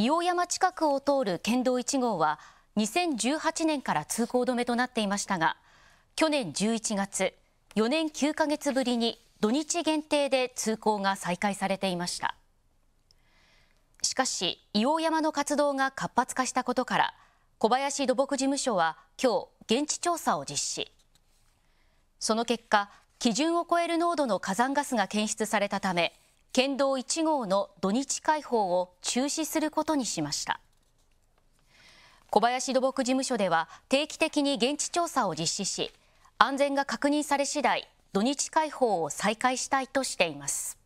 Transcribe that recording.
硫黄山近くを通る県道1号は2018年から通行止めとなっていましたが去年11月4年9ヶ月ぶりに土日限定で通行が再開されていましたしかし硫黄山の活動が活発化したことから小林土木事務所は今日現地調査を実施その結果基準を超える濃度の火山ガスが検出されたため県道1号の土日開放を中止することにしました小林土木事務所では定期的に現地調査を実施し安全が確認され次第土日開放を再開したいとしています